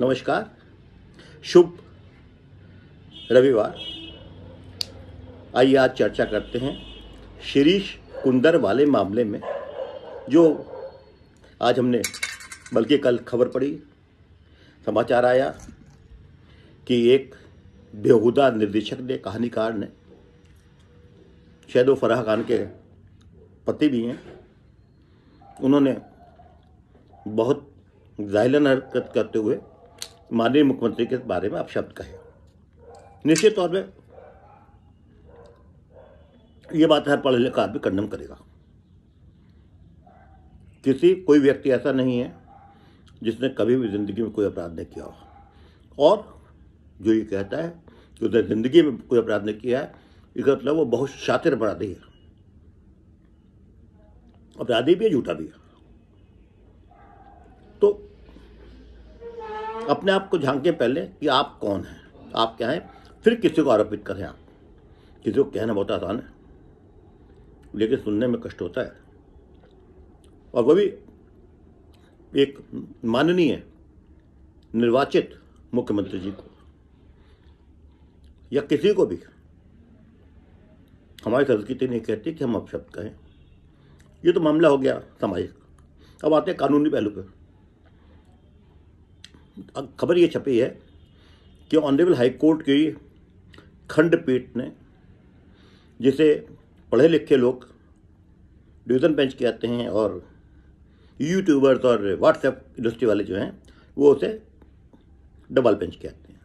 नमस्कार शुभ रविवार आइए आज चर्चा करते हैं शीरीष कुंदर वाले मामले में जो आज हमने बल्कि कल खबर पड़ी समाचार आया कि एक बेहुदा निर्देशक ने कहानीकार ने शायद वो फराह खान के पति भी हैं उन्होंने बहुत जाहिलन हरकत करते हुए माननीय मुख्यमंत्री के बारे में आप शब्द कहे निश्चित तौर पर यह बात हर पढ़े लिखा आदमी कंडम करेगा किसी कोई व्यक्ति ऐसा नहीं है जिसने कभी भी ज़िंदगी में कोई अपराध नहीं किया हो और जो ये कहता है कि उसने ज़िंदगी में कोई अपराध नहीं किया है इसका मतलब वो बहुत शातिर अपराधी है अपराधी भी है झूठा भी है अपने आप को झांके पहले कि आप कौन हैं आप क्या हैं फिर किसी को आरोपित करें आप किसी को कहना बहुत आसान है लेकिन सुनने में कष्ट होता है और वो भी एक माननीय निर्वाचित मुख्यमंत्री जी को या किसी को भी हमारी संस्कृति नहीं कहती कि हम अपशब्द कहें ये तो मामला हो गया सामाजिक अब आते हैं कानूनी पहलू पर खबर ये छपी है कि ऑनरेबल हाईकोर्ट की खंडपीठ ने जिसे पढ़े लिखे लोग डिवीज़न बेंच कहते हैं और यूट्यूबर्स और व्हाट्सएप इंडस्ट्री वाले जो हैं वो उसे डबल बेंच कहते हैं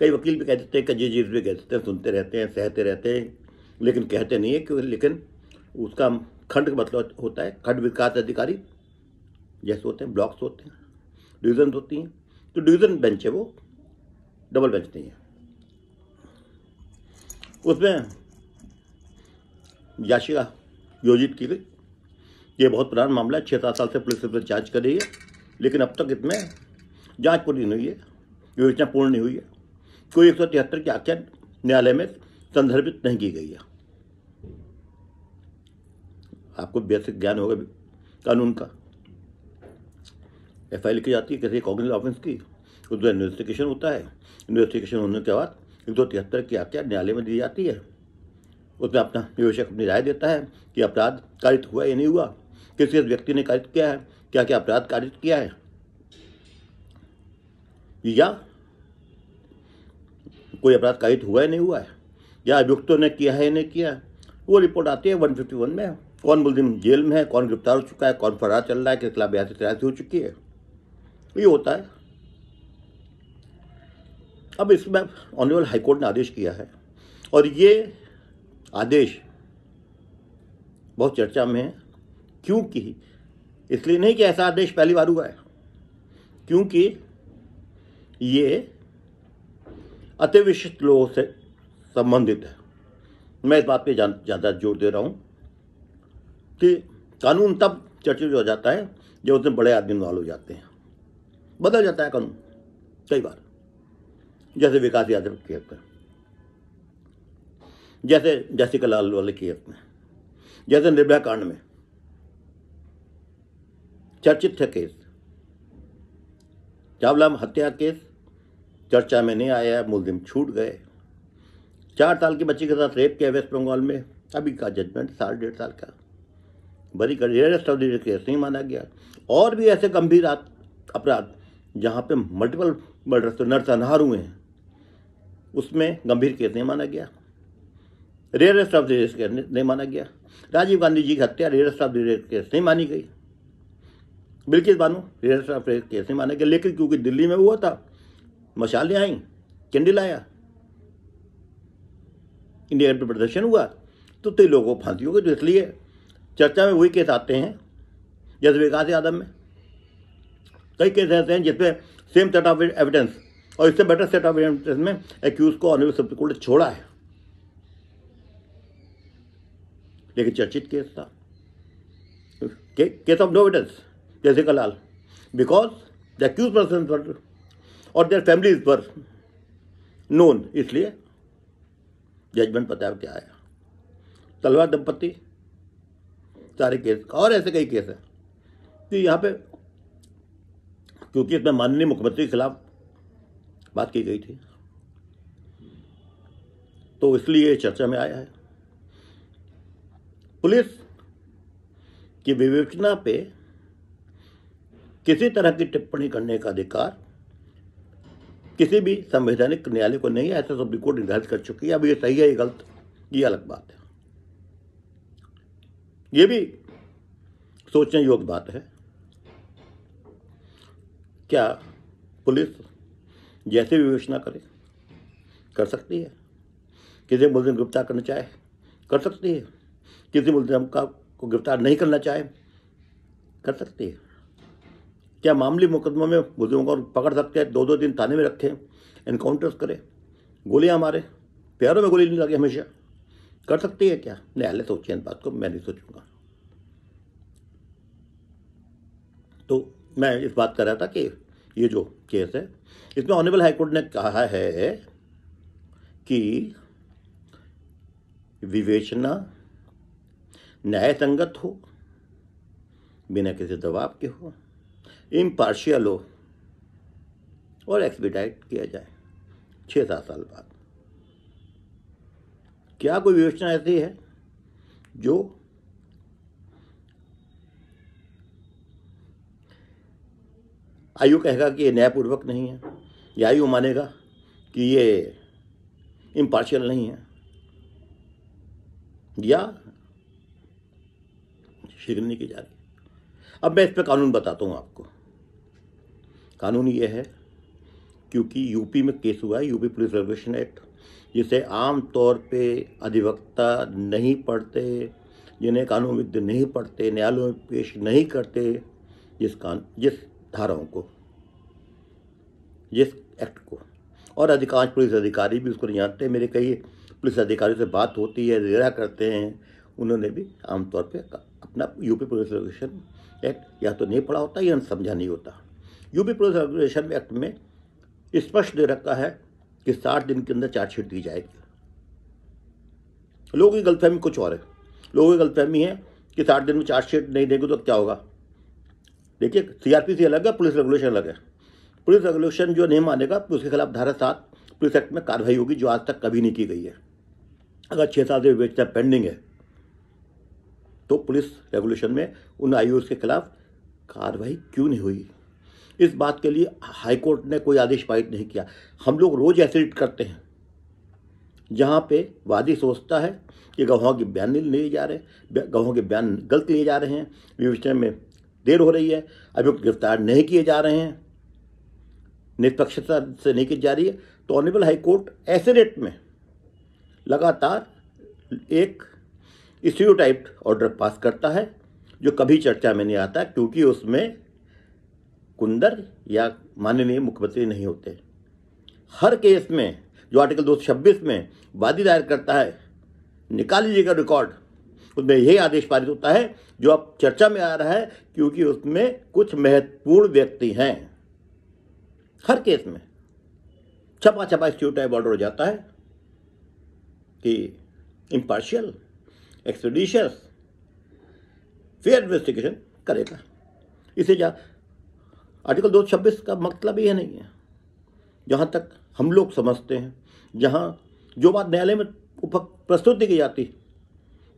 कई वकील भी कह देते हैं कई जीज भी कह देते हैं सुनते रहते हैं सहते रहते हैं लेकिन कहते नहीं है कि लेकिन उसका खंड का मतलब होता है खंड विकास अधिकारी जैसे होते हैं ब्लॉक्स होते हैं डिवीजन होती हैं तो डिवीज़न बेंच है वो डबल बेंच नहीं है उसमें याचिका योजित की गई ये बहुत पुराना मामला है छः सात साल से पुलिस इस पर जाँच कर रही है लेकिन अब तक इसमें जाँच पूरी नहीं हुई है योजना पूर्ण नहीं हुई है कोई एक सौ तिहत्तर की आख्या न्यायालय में संदर्भित नहीं की गई है आपको बेसिक ज्ञान होगा कानून का एफ आई लिखी जाती है किसी कॉग्निल ऑफेंस की उस दो इन्वेस्टिगेशन होता है इन्वेस्टिगेशन होने के बाद एक सौ तिहत्तर की आख्या न्यायालय में दी जाती है उसमें अपना निवेशक अपनी राय देता है कि अपराध कारित हुआ या नहीं हुआ किस किस व्यक्ति ने कारित किया है क्या क्या अपराध कारित किया है या कोई अपराध कारित हुआ या नहीं हुआ है या अभियुक्तों ने किया है या नहीं किया है वो रिपोर्ट आती है वन में कौन मुलिम जेल में है कौन गिरफ्तार हो चुका है कौन फरार चल रहा है किस खिलाफ बयासी तिरासी हो चुकी है ये होता है अब इसमें ऑनरेबल हाईकोर्ट ने आदेश किया है और ये आदेश बहुत चर्चा में है क्योंकि इसलिए नहीं कि ऐसा आदेश पहली बार हुआ है क्योंकि ये अतिविशिष्ट लोगों से संबंधित है मैं इस बात पे ज़्यादा जोर दे रहा हूँ कि कानून तब चर्चित हो जाता है जब उसमें बड़े आदमी इन्वॉल्व हो जाते हैं बदल जाता है कानून कई बार जैसे विकास यादव के हक में जैसे जैसिका लाल वाले की हक में जैसे निर्भया कांड में चर्चित है केस चावला हत्या केस चर्चा में नहीं आया मुलजिम छूट गए चार साल की बच्ची के साथ रेप किया वेस्ट बंगाल में अभी का जजमेंट साढ़े डेढ़ साल का बड़ी कर रेस्ट ऑफ केस नहीं माना गया और भी ऐसे गंभीर अपराध जहाँ पे मल्टीपल मर्डर तो नरसंहार हुए हैं उसमें गंभीर केस नहीं माना गया rarest of the rare case नहीं माना गया राजीव गांधी जी की हत्या rarest of the rare case नहीं मानी गई Bilkis Bano rarest of rare case नहीं माना गया लेकिन क्योंकि दिल्ली में हुआ था मशालें आई कैंडल आया इंडिया गेट पर प्रदर्शन हुआ तो कई लोगों को फांसी हो गई तो इसलिए चर्चा में वही केस आते हैं जैसे विकास यादव में कई केस ऐसे हैं जिसमें सेम सेट ऑफ एविडेंस और इससे बेटर सेट ऑफ एविडेंस में एक्यूज को ऑनरेबल सुप्रीम कोर्ट ने छोड़ा है लेकिन चर्चित केस था केस ऑफ नो एविडेंस जैसे कलाल बिकॉज द एक्यूज पर्सन और देयर फैमिलीज पर नोन इसलिए जजमेंट पता है क्या आया तलवार दंपत्ति सारे केस और ऐसे कई केस हैं तो यहाँ पे क्योंकि इसमें माननीय मुख्यमंत्री के खिलाफ बात की गई थी तो इसलिए चर्चा में आया है पुलिस की विवेचना पे किसी तरह की टिप्पणी करने का अधिकार किसी भी संवैधानिक न्यायालय को नहीं ऐसा सुप्रीम कोर्ट निर्धारित कर चुकी है अब ये सही है ये गलत ये अलग बात है ये भी सोचने योग्य बात है क्या पुलिस जैसे विवेचना करे कर सकती है किसी मुलजिम गिरफ्तार करना चाहे कर सकती है किसी मुलजिम का को गिरफ्तार नहीं करना चाहे कर सकती है क्या मामले मुकदमों में मुलजिमों को पकड़ सकते हैं दो दो दिन थाने में रखें इनकाउंटर्स करें गोलियाँ मारे प्यारों में गोली नहीं लगे हमेशा कर सकती है क्या न्यायालय सोचे इस बात को मैं नहीं सोचूंगा तो मैं इस बात कर रहा था कि ये जो केस है इसमें ऑनरेबल हाईकोर्ट ने कहा है कि विवेचना न्याय संगत हो बिना किसी दबाव के हो इम्पार्शियल हो और एक्सपीडाइट किया जाए छः सात साल बाद क्या कोई विवेचना ऐसी है जो आयु कहेगा कि ये न्यायपूर्वक नहीं है या आयु मानेगा कि ये इम्पार्शियल नहीं है या नहीं की जा रही अब मैं इस पर कानून बताता हूँ आपको कानून ये है क्योंकि यूपी में केस हुआ है यूपी पुलिस रिजर्वेशन एक्ट जिसे आम तौर पे अधिवक्ता नहीं पढ़ते जिन्हें कानून विद्य नहीं पढ़ते न्यायालयों में पेश नहीं करते जिस कान जिस धाराओं को जिस एक्ट को और अधिकांश पुलिस अधिकारी भी उसको नहीं जानते मेरे कई पुलिस अधिकारियों से बात होती है रेरा करते हैं उन्होंने भी आमतौर पर अपना यूपी पुलिस रेगुलेशन एक्ट या तो नहीं पढ़ा होता या समझा नहीं होता यूपी पुलिस रेगुलेशन एक्ट में स्पष्ट दे रखा है कि साठ दिन के अंदर चार्जशीट दी जाएगी लोगों की गलतफहमी कुछ और है लोगों की गलतफहमी है कि साठ दिन में चार्जशीट नहीं देंगे तो क्या होगा देखिए सीआरपीसी अलग है पुलिस रेगुलेशन अलग है पुलिस रेगुलेशन जो नहीं मानेगा उसके खिलाफ धारा सात पुलिस एक्ट में कार्रवाई होगी जो आज तक कभी नहीं की गई है अगर छः साल से विवेचना पेंडिंग है तो पुलिस रेगुलेशन में उन आई के खिलाफ कार्रवाई क्यों नहीं हुई इस बात के लिए हाईकोर्ट ने कोई आदेश पारित नहीं किया हम लोग रोज़ ऐसे रिट करते हैं जहाँ पे वादी सोचता है कि गवाहों के बयान नहीं लिए जा रहे गवाहों के बयान गलत लिए जा रहे हैं विवेचना में देर हो रही है अभियुक्त गिरफ्तार नहीं किए जा रहे हैं निष्पक्षता से नहीं की जा रही है तो ऑनरेबल हाईकोर्ट ऐसे रेट में लगातार एक टाइप ऑर्डर पास करता है जो कभी चर्चा में नहीं आता क्योंकि उसमें कुंदर या माननीय मुख्यमंत्री नहीं होते हर केस में जो आर्टिकल 226 में वादी दायर करता है निकाल लीजिएगा रिकॉर्ड उसमें यही आदेश पारित होता है जो अब चर्चा में आ रहा है क्योंकि उसमें कुछ महत्वपूर्ण व्यक्ति हैं हर केस में छपा छपा स्ट्यूट टाइप ऑर्डर हो जाता है कि इम्पार्शियल एक्सपेडिशियस फेयर इन्वेस्टिगेशन करेगा इसे जा आर्टिकल दो छब्बीस का मतलब यह नहीं है जहाँ तक हम लोग समझते हैं जहाँ जो बात न्यायालय में प्रस्तुति की जाती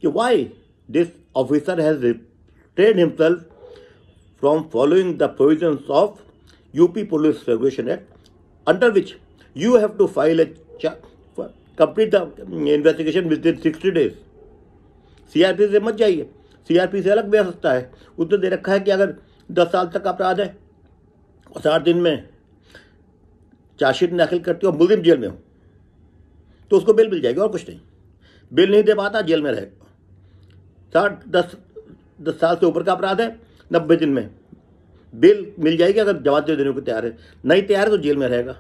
कि why this officer has tried himself from following the provision of U P police regulation act under which you have to file a complete the investigation within sixty days C R P से मत जाइए सी R P से अलग व्यवस्था है उसने दे रखा है कि अगर दस साल तक अपराध है और साठ दिन में चार्जशीट दाखिल करती हो मुलिम जेल में हो तो उसको बिल मिल जाएगी और कुछ नहीं बिल नहीं दे पाता जेल में रहेगा साठ दस दस साल से ऊपर का अपराध है नब्बे दिन में बेल मिल जाएगी अगर जवाब देने को तैयार है नहीं तैयार है तो जेल में रहेगा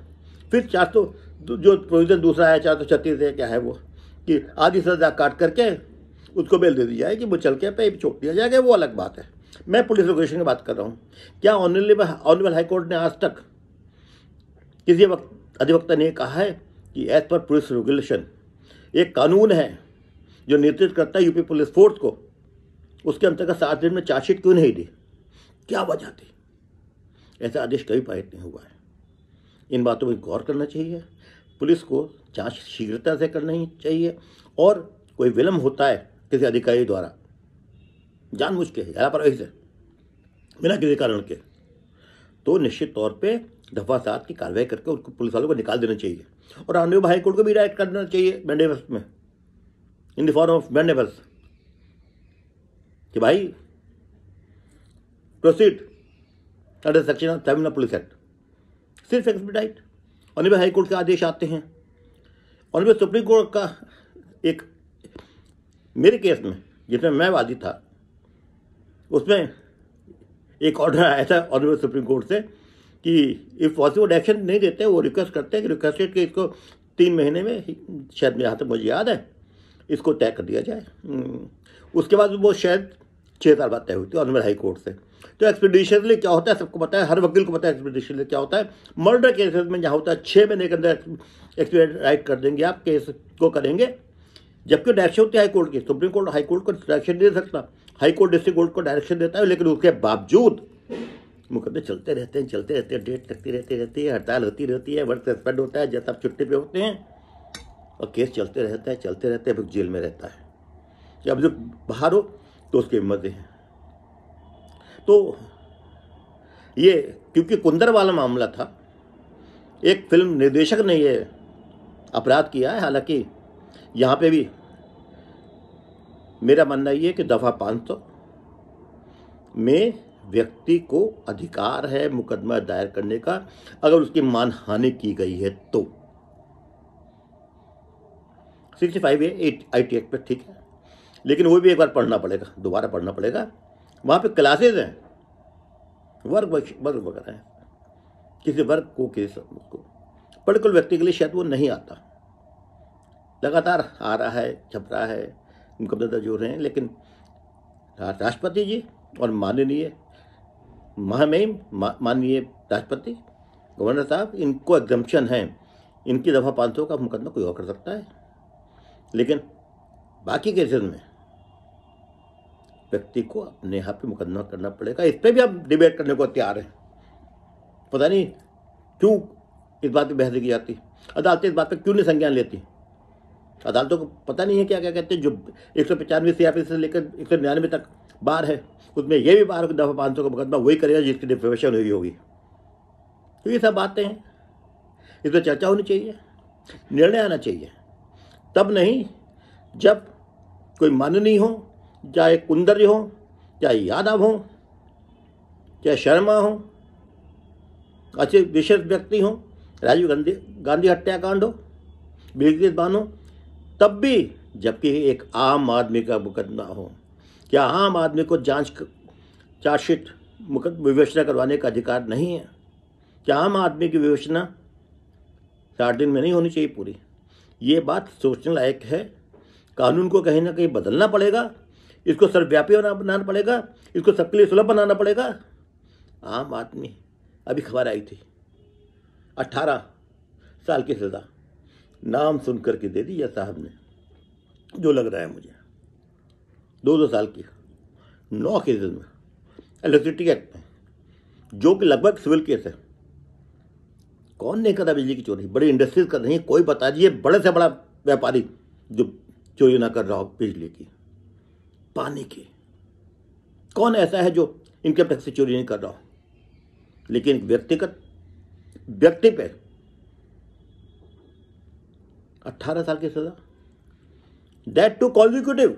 फिर चार सौ जो प्रोविज़न दूसरा है चार सौ छत्तीस है क्या है वो कि आधी सजा काट करके उसको बेल दे दी जाए कि वो चल के पे छोड़ दिया जाएगा वो अलग बात है मैं पुलिस लोकेशन की बात कर रहा हूँ क्या ऑनरेबल ऑनरेबल हाईकोर्ट ने आज तक किसी वक्त अधिवक्ता ने कहा है कि एज पर पुलिस रेगुलेशन एक कानून है जो नेतृत्व करता है यूपी पुलिस फोर्स को उसके अंतर्गत सात दिन में चार्जशीट क्यों नहीं दी क्या वजह थी ऐसा आदेश कभी पारित नहीं हुआ है इन बातों पर गौर करना चाहिए पुलिस को जांच शीघ्रता से करनी चाहिए और कोई विलम्ब होता है किसी अधिकारी द्वारा जानबूझ के लापरवाही से बिना किसी कारण के तो निश्चित तौर पे दफा सात की कार्रवाई करके उनको पुलिस वालों को निकाल देना चाहिए और आने हाईकोर्ट को भी डायरेक्ट कर देना चाहिए मैंडेफेस्ट में इन द फॉर्म ऑफ वेंडेबल कि भाई proceed under section of seven police act सिर्फ एक्सपीडाइट और हाई कोर्ट के आदेश आते हैं और सुप्रीम कोर्ट का एक मेरे केस में जिसमें मैं वादी था उसमें एक ऑर्डर आया था ऑनरेबल सुप्रीम कोर्ट से कि इफ पॉसिबल एक्शन नहीं देते वो रिक्वेस्ट करते हैं कि रिक्वेस्टेड कि इसको तीन महीने में शायद यहाँ तक मुझे याद है इसको तय कर दिया जाए हम्म। उसके बाद वो शायद छः साल बाद तय हुई थी ऑनर हाई कोर्ट से तो एक्सपीडिशनली क्या होता है सबको पता है हर वकील को पता है एक्सपीडिशनली क्या होता है मर्डर केसेस में जहाँ होता है छः महीने के अंदर एक्सपीडियट राइट कर देंगे आप केस को करेंगे जबकि डायरेक्शन होती है हाई कोर्ट की सुप्रीम कोर्ट हाई कोर्ट को डायरेक्शन दे सकता हाई कोर्ट डिस्ट्रिक्ट कोर्ट को डायरेक्शन देता है लेकिन उसके बावजूद मुकदमे चलते रहते हैं चलते रहते हैं डेट लगती रहती रहती है हड़ताल होती रहती है वर्क सस्पेंड होता है जैसा आप छुट्टी पे होते हैं और केस चलते रहता है चलते रहते हैं फिर जेल में रहता है जब जो बाहर हो तो उसके मजे हैं तो ये क्योंकि कुंदर वाला मामला था एक फिल्म निर्देशक ने ये अपराध किया है हालांकि यहाँ पे भी मेरा मानना ये कि दफ़ा पाँच सौ में व्यक्ति को अधिकार है मुकदमा दायर करने का अगर उसकी मानहानि की गई है तो sixty five A eight I T act पर ठीक है लेकिन वो भी एक बार पढ़ना पड़ेगा दोबारा पढ़ना पड़ेगा वहाँ पे क्लासेज हैं वर्ग वर्ग वगैरह हैं किसी वर्ग को किसी को पर्टिकुलर व्यक्ति के लिए शायद वो नहीं आता लगातार आ रहा है छप रहा है मुकदमा जो रहे हैं लेकिन राष्ट्रपति जी और माननीय महामहिम माननीय राष्ट्रपति गवर्नर साहब इनको एग्जम्पन है इनकी दफ़ा पाँच सौ का मुकदमा कोई और कर सकता है लेकिन बाकी केसेस में व्यक्ति को अपने आप पे मुकदमा करना पड़ेगा इस पर भी आप डिबेट करने को तैयार हैं पता नहीं क्यों इस बात पर बहस की जाती अदालतें इस बात पर क्यों नहीं संज्ञान लेती अदालतों को पता नहीं है क्या क्या कहते हैं जो एक सौ पचानवे से से लेकर एक सौ निन्यानवे तक बार है उसमें यह भी बार हो कि दफा पाँच सौ का मुकदमा वही करेगा जिसकी डिफेवेशन हुई होगी तो ये सब बातें हैं इस पर चर्चा होनी चाहिए निर्णय आना चाहिए तब नहीं जब कोई माननी हो चाहे कुंदर्य हो चाहे यादव हो चाहे शर्मा हो अच्छे विशेष व्यक्ति हो राजीव गांधी गांधी हत्याकांड हो बिलकित बानो तब भी जबकि एक आम आदमी का मुकदमा हो क्या आम आदमी को जांच चार्जशीट विवेचना करवाने का अधिकार नहीं है क्या आम आदमी की विवेचना चार दिन में नहीं होनी चाहिए पूरी ये बात सोचने लायक है कानून को कहीं ना कहीं बदलना पड़ेगा इसको सर्वव्यापी बनाना पड़ेगा इसको सबके लिए सुलभ बनाना पड़ेगा आम आदमी अभी खबर आई थी अट्ठारह साल की सज़ा नाम सुन करके दे दी साहब ने जो लग रहा है मुझे दो दो साल की नौ केसेस में इलेक्ट्रिसिटी एक्ट में जो कि लगभग सिविल केस है कौन नहीं करता बिजली की चोरी बड़ी इंडस्ट्रीज कर रही है कोई बता दिए बड़े से बड़ा व्यापारी जो चोरी ना कर रहा हो बिजली की पानी की कौन ऐसा है जो इनकम टैक्स से चोरी नहीं कर रहा हो लेकिन व्यक्तिगत व्यक्ति पे अट्ठारह साल की सजा डेट टू कॉन्जिक्यूटिव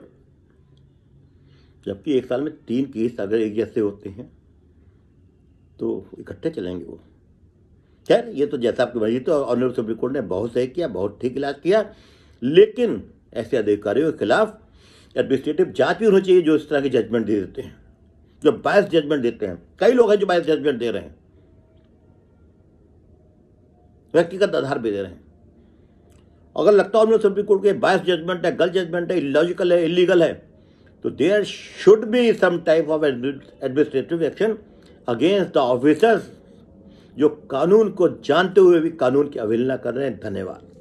जबकि एक साल में तीन केस अगर एक जैसे होते हैं तो इकट्ठे चलेंगे वो खैर ये तो जैसा आपकी मर्जी तो ऑनरेबल सुप्रीम कोर्ट ने बहुत सही किया बहुत ठीक इलाज किया लेकिन ऐसे अधिकारियों के खिलाफ एडमिनिस्ट्रेटिव जांच भी होनी चाहिए जो इस तरह के जजमेंट दे देते हैं जो बायस जजमेंट देते हैं कई लोग हैं जो बायस जजमेंट दे रहे हैं व्यक्तिगत आधार भी दे रहे हैं अगर लगता है सुप्रीम कोर्ट के बायस जजमेंट है गलत जजमेंट है इलॉजिकल है इलीगल है तो there should be some type of administrative action against the officers जो कानून को जानते हुए भी कानून की अवहेलना कर रहे हैं धन्यवाद